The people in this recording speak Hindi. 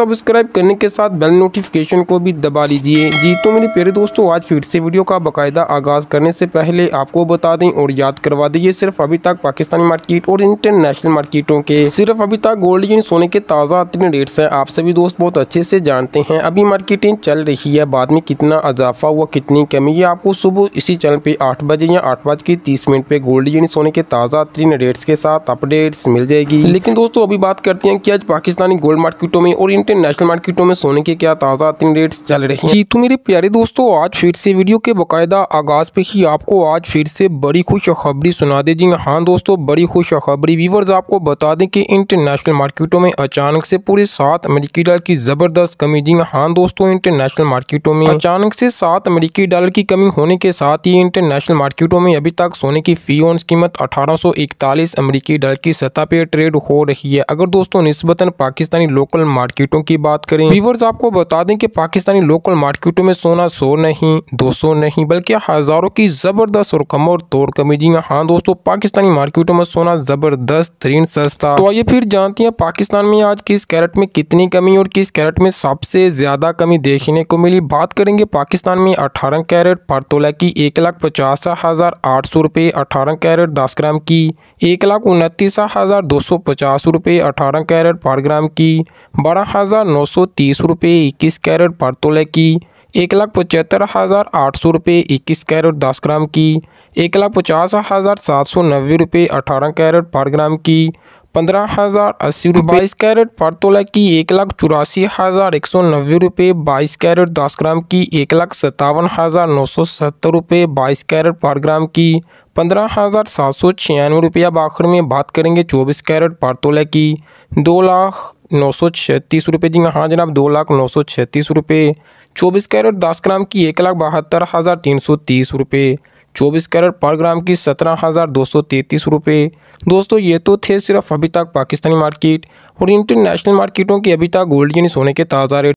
सब्सक्राइब करने के साथ बेल नोटिफिकेशन को भी दबा लीजिए जी तो मेरे प्यारे दोस्तों आज फिर से वीडियो का बाकायदा आगाज़ करने से पहले आपको बता दें और याद करवा दीजिए सिर्फ अभी तक पाकिस्तानी मार्केट और इंटरनेशनल मार्केटों के सिर्फ अभी तक गोल्ड एंड सोने के ताज़ा अतने रेट्स हैं आप सभी दोस्त बहुत अच्छे से जानते हैं अभी मार्केटिंग चल रही है बाद में कितना इजाफा हुआ कितनी कमी है आपको सुबह इसी चैनल पर आठ बजे या आठ बज के तीस मिनट पर गोल्ड एंड सोने के ताज़ा अतरीन रेट्स के साथ अपडेट्स मिल जाएगी लेकिन दोस्तों अभी बात करते हैं कि आज पाकिस्तानी गोल्ड मार्केटों में और इंटरनेशनल मार्केटों में सोने के क्या ताज़ा तीन रेट चल रहे हैं जी तो मेरे प्यारे दोस्तों आज फिर से वीडियो के बाकायदा आगाज़ पे ही आपको आज फिर से बड़ी खुशखबरी सुना दे जी हाँ दोस्तों बड़ी खुशखबरी व्यूवर्स आपको बता दें कि इंटरनेशनल मार्केटों में अचानक से पूरे सात अमेरिकी डॉलर की ज़बरदस्त कमी जी हाँ दोस्तों इंटरनेशनल मार्केटों में अचानक से सात अमेरिकी डॉलर की कमी होने के साथ ही इंटरनेशनल मार्केटों में अभी तक सोने की फी ऑन कीमत अठारह अमेरिकी डॉलर की सतह पर ट्रेड हो रही है अगर दोस्तों निस्बतन पाकिस्तानी लोकल मार्केटों दामों की बात करें व्यूवर्स आपको बता दें कि पाकिस्तानी लोकल मार्केटों में सोना सो नहीं दो सौ नहीं बल्कि हजारों की जबरदस्त और कम और तोड़ कमी जी में हाँ दोस्तों पाकिस्तानी मार्केटों में सोना जबरदस्त तरीन सस्ता तो आइए फिर जानती है पाकिस्तान में आज किस कैरेट में कितनी कमी और किस कैरेट में सबसे ज्यादा कमी देखने को मिली बात करेंगे पाकिस्तान में अठारह कैरेट पर तोला की एक लाख पचास हजार आठ सौ रुपए अठारह कैरेट दस ग्राम की एक लाख उनतीस हज़ार दो सौ पचास रुपये अठारह कैरेट पर ग्राम की बारह हज़ार नौ सौ तीस रुपये इक्कीस कैरेट पर तोले की एक लाख पचहत्तर हज़ार आठ सौ रुपये इक्कीस कैरेट दस ग्राम की एक लाख पचास हज़ार सात सौ नब्बे रुपये अठारह कैरेट पर ग्राम की पंद्रह हज़ार अस्सी रुपये बाईस कैरेट तोला की एक लाख चौरासी हज़ार एक सौ नब्बे रुपये बाईस कैरेट दस ग्राम की एक लाख सत्तावन हज़ार नौ सौ सत्तर रुपये बाईस कैरेट पर ग्राम की पंद्रह हज़ार सात सौ छियानवे रुपये अब आखिर में बात करेंगे चौबीस कैरेट पर तोला की दो लाख नौ सौ छत्तीस रुपये जी हाँ जनाब दो लाख नौ सौ छत्तीस रुपये चौबीस कैरेट दस ग्राम की एक लाख बहत्तर हज़ार तीन सौ तीस रुपये चौबीस कैरेट पर ग्राम की सत्रह हज़ार दो सौ तैंतीस रुपये दोस्तों ये तो थे सिर्फ अभी तक पाकिस्तानी मार्केट और इंटरनेशनल मार्केटों की अभी तक गोल्ड यानी सोने के ताज़ा रेट